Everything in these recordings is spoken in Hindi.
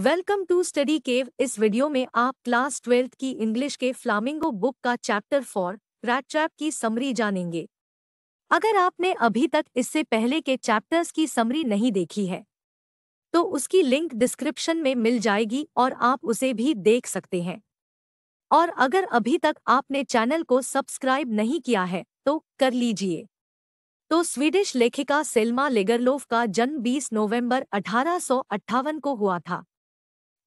वेलकम टू स्टडी केव इस वीडियो में आप क्लास ट्वेल्थ की इंग्लिश के फ्लामिंगो बुक का चैप्टर फॉर रैट ट्रैप की समरी जानेंगे अगर आपने अभी तक इससे पहले के चैप्टर्स की समरी नहीं देखी है तो उसकी लिंक डिस्क्रिप्शन में मिल जाएगी और आप उसे भी देख सकते हैं और अगर अभी तक आपने चैनल को सब्सक्राइब नहीं किया है तो कर लीजिए तो स्वीडिश लेखिका सेल्मा लेगरलोफ का जन्म 20 नवंबर अठारह को हुआ था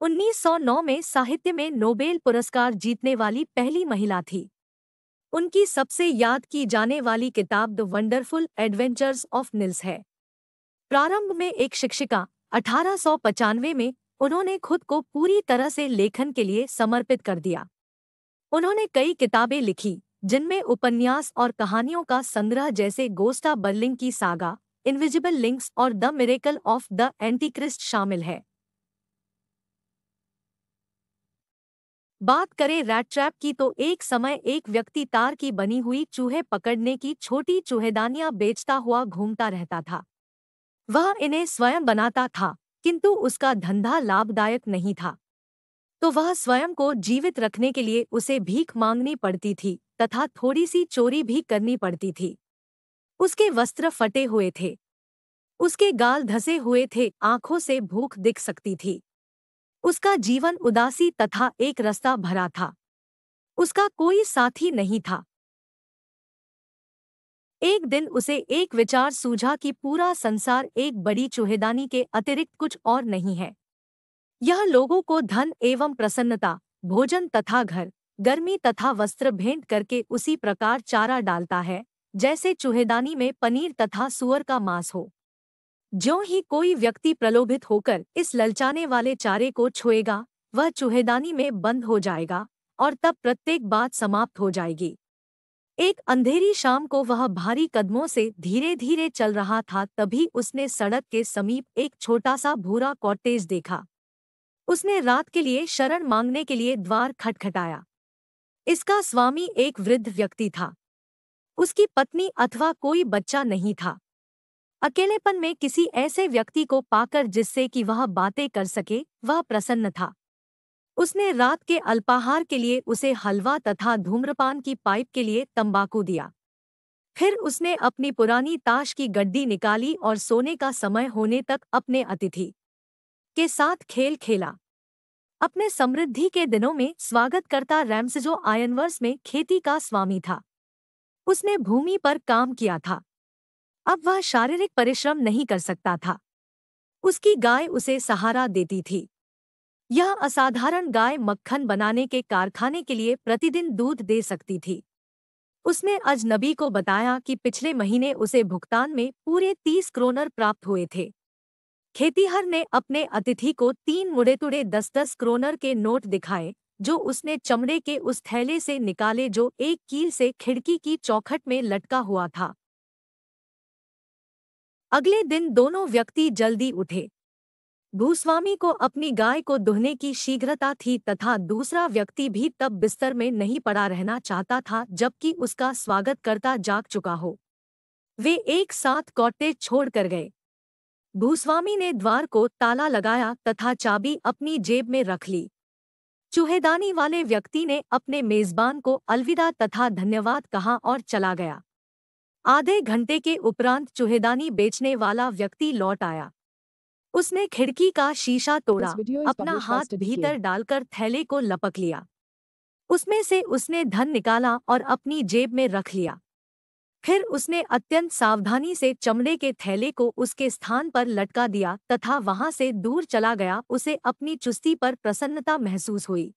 1909 में साहित्य में नोबेल पुरस्कार जीतने वाली पहली महिला थी उनकी सबसे याद की जाने वाली किताब the wonderful adventures of Nils है प्रारंभ में एक शिक्षिका अठारह में उन्होंने खुद को पूरी तरह से लेखन के लिए समर्पित कर दिया उन्होंने कई किताबें लिखी जिनमें उपन्यास और कहानियों का संग्रह जैसे गोस्टा बर्लिंग की सागा इनविजिबल लिंक्स और the miracle of the Antichrist शामिल है बात करें रैट ट्रैप की तो एक समय एक व्यक्ति तार की बनी हुई चूहे पकड़ने की छोटी चूहेदानियां बेचता हुआ घूमता रहता था वह इन्हें स्वयं बनाता था किंतु उसका धंधा लाभदायक नहीं था तो वह स्वयं को जीवित रखने के लिए उसे भीख मांगनी पड़ती थी तथा थोड़ी सी चोरी भी करनी पड़ती थी उसके वस्त्र फटे हुए थे उसके गाल धसे हुए थे आंखों से भूख दिख सकती थी उसका जीवन उदासी तथा एक रस्ता भरा था उसका कोई साथी नहीं था एक दिन उसे एक विचार सूझा कि पूरा संसार एक बड़ी चूहेदानी के अतिरिक्त कुछ और नहीं है यह लोगों को धन एवं प्रसन्नता भोजन तथा घर गर्मी तथा वस्त्र भेंट करके उसी प्रकार चारा डालता है जैसे चूहेदानी में पनीर तथा सुअर का मांस हो जो ही कोई व्यक्ति प्रलोभित होकर इस ललचाने वाले चारे को छुएगा वह चूहेदानी में बंद हो जाएगा और तब प्रत्येक बात समाप्त हो जाएगी एक अंधेरी शाम को वह भारी कदमों से धीरे धीरे चल रहा था तभी उसने सड़क के समीप एक छोटा सा भूरा कॉटेज देखा उसने रात के लिए शरण मांगने के लिए द्वार खटखटाया इसका स्वामी एक वृद्ध व्यक्ति था उसकी पत्नी अथवा कोई बच्चा नहीं था अकेलेपन में किसी ऐसे व्यक्ति को पाकर जिससे कि वह बातें कर सके वह प्रसन्न था उसने रात के अल्पाहार के लिए उसे हलवा तथा धूम्रपान की पाइप के लिए तंबाकू दिया फिर उसने अपनी पुरानी ताश की गड्डी निकाली और सोने का समय होने तक अपने अतिथि के साथ खेल खेला अपने समृद्धि के दिनों में स्वागत करता रैम्सजो आयनवर्स में खेती का स्वामी था उसने भूमि पर काम किया था अब वह शारीरिक परिश्रम नहीं कर सकता था उसकी गाय उसे सहारा देती थी यह असाधारण गाय मक्खन बनाने के कारखाने के लिए प्रतिदिन दूध दे सकती थी उसने अजनबी को बताया कि पिछले महीने उसे भुगतान में पूरे तीस क्रोनर प्राप्त हुए थे खेतीहर ने अपने अतिथि को तीन मुड़े तुड़े दस दस क्रोनर के नोट दिखाए जो उसने चमड़े के उस थैले से निकाले जो एक कील से खिड़की की चौखट में लटका हुआ था अगले दिन दोनों व्यक्ति जल्दी उठे भूस्वामी को अपनी गाय को दुहने की शीघ्रता थी तथा दूसरा व्यक्ति भी तब बिस्तर में नहीं पड़ा रहना चाहता था जबकि उसका स्वागत करता जाग चुका हो वे एक साथ कौटे छोड़ कर गए भूस्वामी ने द्वार को ताला लगाया तथा चाबी अपनी जेब में रख ली चूहेदानी वाले व्यक्ति ने अपने मेजबान को अलविदा तथा धन्यवाद कहा और चला गया आधे घंटे के उपरांत चूहेदानी बेचने वाला व्यक्ति लौट आया उसने खिड़की का शीशा तोड़ा अपना हाथ भीतर डालकर थैले को लपक लिया उसमें से उसने धन निकाला और अपनी जेब में रख लिया फिर उसने अत्यंत सावधानी से चमड़े के थैले को उसके स्थान पर लटका दिया तथा वहां से दूर चला गया उसे अपनी चुस्ती पर प्रसन्नता महसूस हुई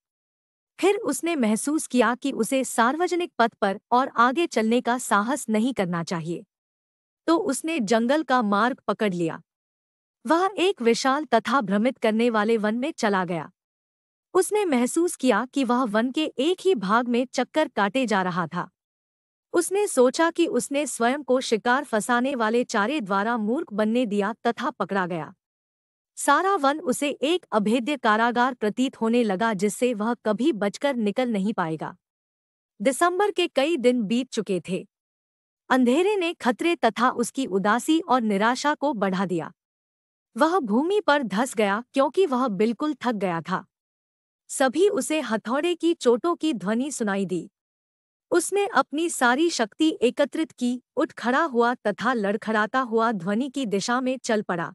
फिर उसने महसूस किया कि उसे सार्वजनिक पथ पर और आगे चलने का साहस नहीं करना चाहिए तो उसने जंगल का मार्ग पकड़ लिया वह एक विशाल तथा भ्रमित करने वाले वन में चला गया उसने महसूस किया कि वह वन के एक ही भाग में चक्कर काटे जा रहा था उसने सोचा कि उसने स्वयं को शिकार फंसाने वाले चारे द्वारा मूर्ख बनने दिया तथा पकड़ा गया सारा वन उसे एक अभेद्य कारागार प्रतीत होने लगा जिससे वह कभी बचकर निकल नहीं पाएगा दिसंबर के कई दिन बीत चुके थे अंधेरे ने खतरे तथा उसकी उदासी और निराशा को बढ़ा दिया वह भूमि पर धस गया क्योंकि वह बिल्कुल थक गया था सभी उसे हथौड़े की चोटों की ध्वनि सुनाई दी उसने अपनी सारी शक्ति एकत्रित की उठ खड़ा हुआ तथा लड़खड़ाता हुआ ध्वनि की दिशा में चल पड़ा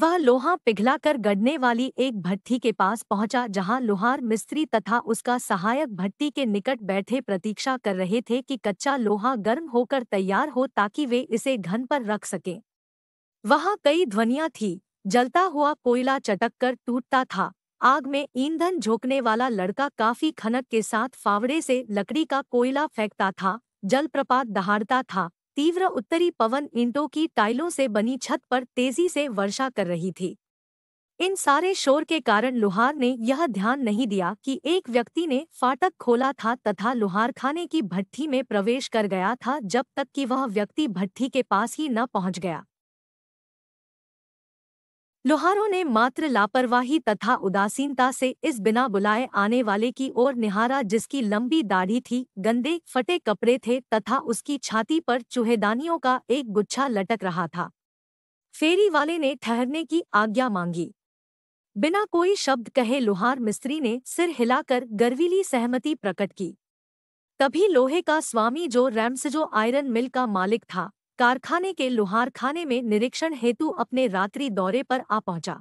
वह लोहा पिघलाकर गढ़ने वाली एक भट्टी के पास पहुंचा जहां लोहार मिस्त्री तथा उसका सहायक भट्टी के निकट बैठे प्रतीक्षा कर रहे थे कि कच्चा लोहा गर्म होकर तैयार हो ताकि वे इसे घन पर रख सकें वहां कई ध्वनियां थी जलता हुआ कोयला चटक कर टूटता था आग में ईंधन झोंकने वाला लड़का काफी खनक के साथ फावड़े से लकड़ी का कोयला फेंकता था जलप्रपात दहाड़ता था तीव्र उत्तरी पवन ईंटों की टाइलों से बनी छत पर तेजी से वर्षा कर रही थी इन सारे शोर के कारण लोहार ने यह ध्यान नहीं दिया कि एक व्यक्ति ने फाटक खोला था तथा लोहार खाने की भट्ठी में प्रवेश कर गया था जब तक कि वह व्यक्ति भट्ठी के पास ही न पहुंच गया लोहारों ने मात्र लापरवाही तथा उदासीनता से इस बिना बुलाए आने वाले की ओर निहारा जिसकी लंबी दाढ़ी थी गंदे फटे कपड़े थे तथा उसकी छाती पर चूहेदानियों का एक गुच्छा लटक रहा था फेरी वाले ने ठहरने की आज्ञा मांगी बिना कोई शब्द कहे लोहार मिस्त्री ने सिर हिलाकर गर्वीली सहमति प्रकट की तभी लोहे का स्वामी जो रैम्सजो आयरन मिल का मालिक था कारखाने के लोहारखाने में निरीक्षण हेतु अपने रात्रि दौरे पर आ पहुंचा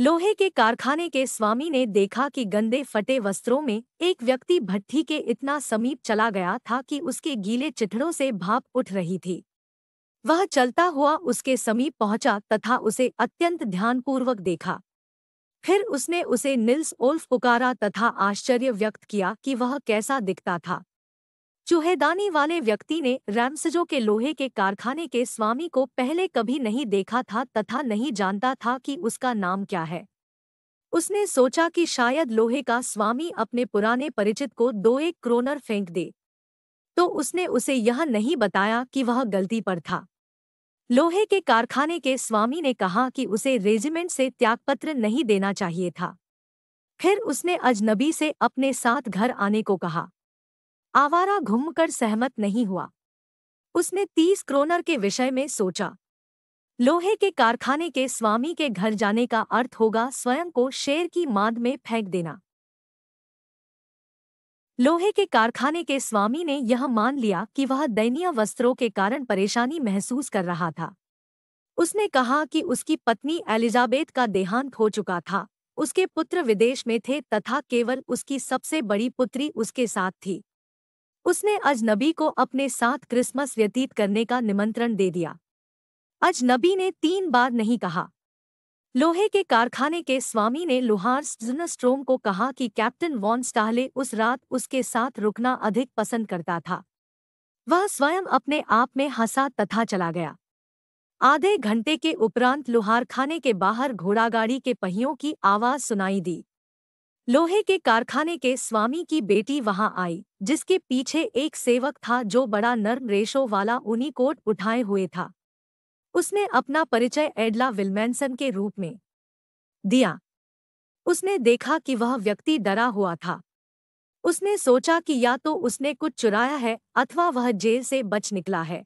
लोहे के कारखाने के स्वामी ने देखा कि गंदे फटे वस्त्रों में एक व्यक्ति भट्टी के इतना समीप चला गया था कि उसके गीले चिथड़ों से भाप उठ रही थी वह चलता हुआ उसके समीप पहुंचा तथा उसे अत्यंत ध्यानपूर्वक देखा फिर उसने उसे निल्स ओल्फ पुकारा तथा आश्चर्य व्यक्त किया कि वह कैसा दिखता था चूहेदानी वाले व्यक्ति ने रैमसजो के लोहे के कारखाने के स्वामी को पहले कभी नहीं देखा था तथा नहीं जानता था कि उसका नाम क्या है उसने सोचा कि शायद लोहे का स्वामी अपने पुराने परिचित को दो एक क्रोनर फेंक दे तो उसने उसे यह नहीं बताया कि वह गलती पर था लोहे के कारखाने के स्वामी ने कहा कि उसे रेजिमेंट से त्यागपत्र नहीं देना चाहिए था फिर उसने अजनबी से अपने साथ घर आने को कहा आवारा घूमकर सहमत नहीं हुआ उसने तीस क्रोनर के विषय में सोचा लोहे के कारखाने के स्वामी के घर जाने का अर्थ होगा स्वयं को शेर की मांद में फेंक देना लोहे के कारखाने के स्वामी ने यह मान लिया कि वह दयनीय वस्त्रों के कारण परेशानी महसूस कर रहा था उसने कहा कि उसकी पत्नी एलिजाबेथ का देहांत हो चुका था उसके पुत्र विदेश में थे तथा केवल उसकी सबसे बड़ी पुत्री उसके साथ थी उसने अजनबी को अपने साथ क्रिसमस व्यतीत करने का निमंत्रण दे दिया अजनबी ने तीन बार नहीं कहा लोहे के कारखाने के स्वामी ने लुहार स्ट्रोम को कहा कि कैप्टन वॉन स्टाहले उस रात उसके साथ रुकना अधिक पसंद करता था वह स्वयं अपने आप में हंसा तथा चला गया आधे घंटे के उपरांत लुहारखाने के बाहर घोड़ागाड़ी के पहियों की आवाज सुनाई दी लोहे के कारखाने के स्वामी की बेटी वहां आई जिसके पीछे एक सेवक था जो बड़ा नर्म रेशो वाला ऊनी कोट उठाए हुए था उसने अपना परिचय एडला विलमैनसन के रूप में दिया उसने देखा कि वह व्यक्ति डरा हुआ था उसने सोचा कि या तो उसने कुछ चुराया है अथवा वह जेल से बच निकला है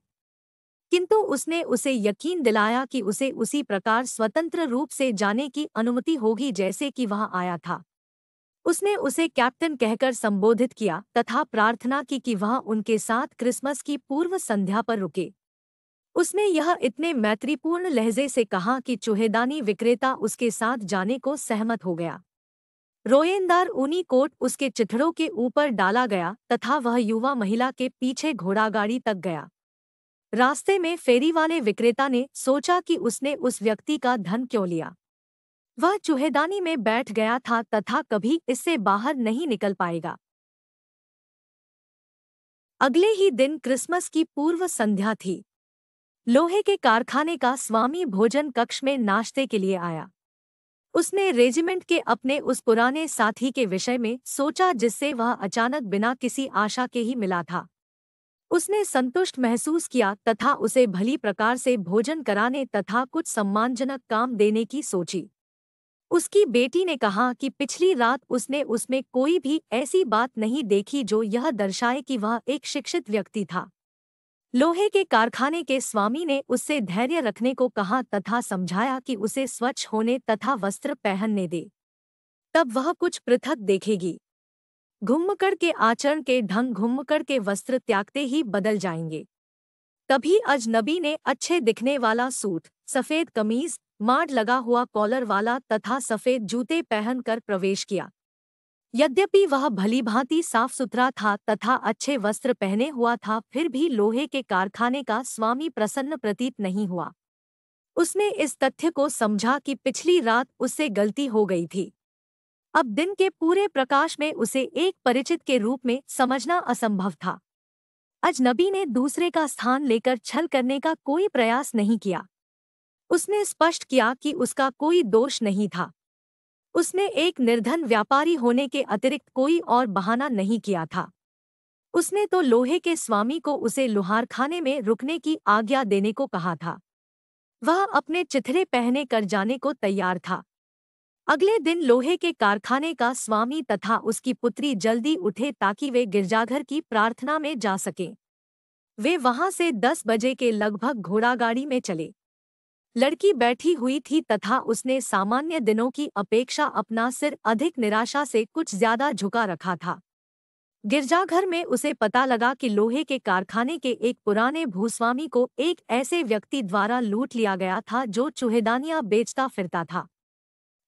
किंतु उसने उसे यकीन दिलाया कि उसे उसी प्रकार स्वतंत्र रूप से जाने की अनुमति होगी जैसे कि वह आया था उसने उसे कैप्टन कहकर संबोधित किया तथा प्रार्थना की कि वह उनके साथ क्रिसमस की पूर्व संध्या पर रुके उसने यह इतने मैत्रीपूर्ण लहजे से कहा कि चूहेदानी विक्रेता उसके साथ जाने को सहमत हो गया रोयेंदार ऊनी कोट उसके चिथड़ों के ऊपर डाला गया तथा वह युवा महिला के पीछे घोड़ागाड़ी तक गया रास्ते में फेरी वाले विक्रेता ने सोचा कि उसने उस व्यक्ति का धन क्यों लिया वह चूहेदानी में बैठ गया था तथा कभी इससे बाहर नहीं निकल पाएगा अगले ही दिन क्रिसमस की पूर्व संध्या थी लोहे के कारखाने का स्वामी भोजन कक्ष में नाश्ते के लिए आया उसने रेजिमेंट के अपने उस पुराने साथी के विषय में सोचा जिससे वह अचानक बिना किसी आशा के ही मिला था उसने संतुष्ट महसूस किया तथा उसे भली प्रकार से भोजन कराने तथा कुछ सम्मानजनक काम देने की सोची उसकी बेटी ने कहा कि पिछली रात उसने उसमें कोई भी ऐसी बात नहीं देखी जो यह दर्शाए कि वह एक शिक्षित व्यक्ति था लोहे के कारखाने के स्वामी ने उससे धैर्य रखने को कहा तथा समझाया कि उसे स्वच्छ होने तथा वस्त्र पहनने दे तब वह कुछ पृथक देखेगी घुम्मकड़ के आचरण के ढंग घुम्मकड़ के वस्त्र त्यागते ही बदल जाएंगे तभी अजनबी ने अच्छे दिखने वाला सूट सफ़ेद कमीज मार्ड लगा हुआ कॉलर वाला तथा सफेद जूते पहनकर प्रवेश किया यद्यपि वह भलीभांति साफ सुथरा था तथा अच्छे वस्त्र पहने हुआ था फिर भी लोहे के कारखाने का स्वामी प्रसन्न प्रतीत नहीं हुआ उसने इस तथ्य को समझा कि पिछली रात उससे गलती हो गई थी अब दिन के पूरे प्रकाश में उसे एक परिचित के रूप में समझना असंभव था अजनबी ने दूसरे का स्थान लेकर छल करने का कोई प्रयास नहीं किया उसने स्पष्ट किया कि उसका कोई दोष नहीं था उसने एक निर्धन व्यापारी होने के अतिरिक्त कोई और बहाना नहीं किया था उसने तो लोहे के स्वामी को उसे लुहारखाने में रुकने की आज्ञा देने को कहा था वह अपने चिथरे पहने कर जाने को तैयार था अगले दिन लोहे के कारखाने का स्वामी तथा उसकी पुत्री जल्दी उठे ताकि वे गिरजाघर की प्रार्थना में जा सकें वे वहां से दस बजे के लगभग घोड़ागाड़ी में चले लड़की बैठी हुई थी तथा उसने सामान्य दिनों की अपेक्षा अपना सिर अधिक निराशा से कुछ ज्यादा झुका रखा था गिरजाघर में उसे पता लगा कि लोहे के कारखाने के एक पुराने भूस्वामी को एक ऐसे व्यक्ति द्वारा लूट लिया गया था जो चूहेदानियां बेचता फिरता था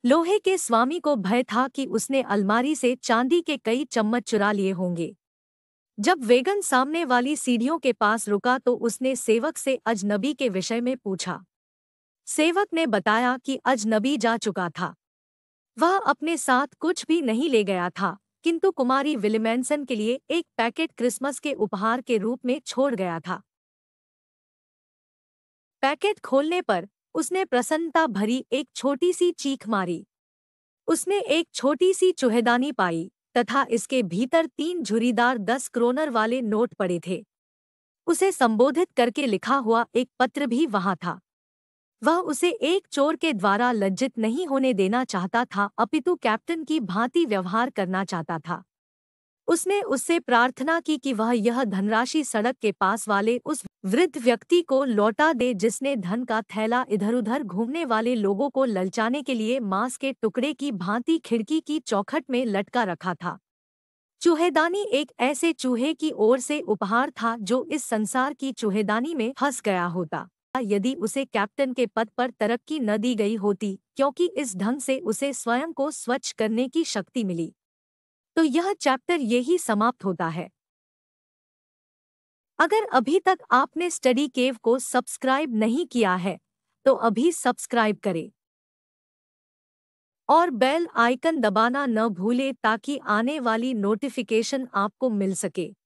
लोहे के स्वामी को भय था कि उसने अलमारी से चांदी के कई चम्मच चुरा लिए होंगे जब वेगन सामने वाली सीढ़ियों के पास रुका तो उसने सेवक से अजनबी के विषय में पूछा सेवक ने बताया कि अजनबी जा चुका था वह अपने साथ कुछ भी नहीं ले गया था किंतु कुमारी विलिमैनसन के लिए एक पैकेट क्रिसमस के उपहार के रूप में छोड़ गया था पैकेट खोलने पर उसने प्रसन्नता भरी एक छोटी सी चीख मारी उसने एक छोटी सी चुहेदानी पाई तथा इसके भीतर तीन झुरीदार दस क्रोनर वाले नोट पड़े थे उसे संबोधित करके लिखा हुआ एक पत्र भी वहां था वह उसे एक चोर के द्वारा लज्जित नहीं होने देना चाहता था अपितु कैप्टन की भांति व्यवहार करना चाहता था उसने उससे प्रार्थना की कि वह यह धनराशि सड़क के पास वाले उस वृद्ध व्यक्ति को लौटा दे जिसने धन का थैला इधर उधर घूमने वाले लोगों को ललचाने के लिए मांस के टुकड़े की भांति खिड़की की चौखट में लटका रखा था चूहेदानी एक ऐसे चूहे की ओर से उपहार था जो इस संसार की चूहेदानी में हंस गया होता यदि उसे कैप्टन के पद पर तरक्की न दी गई होती क्योंकि इस ढंग से उसे स्वयं को स्वच्छ करने की शक्ति मिली तो यह चैप्टर यही समाप्त होता है अगर अभी तक आपने स्टडी केव को सब्सक्राइब नहीं किया है तो अभी सब्सक्राइब करें और बेल आइकन दबाना न भूलें ताकि आने वाली नोटिफिकेशन आपको मिल सके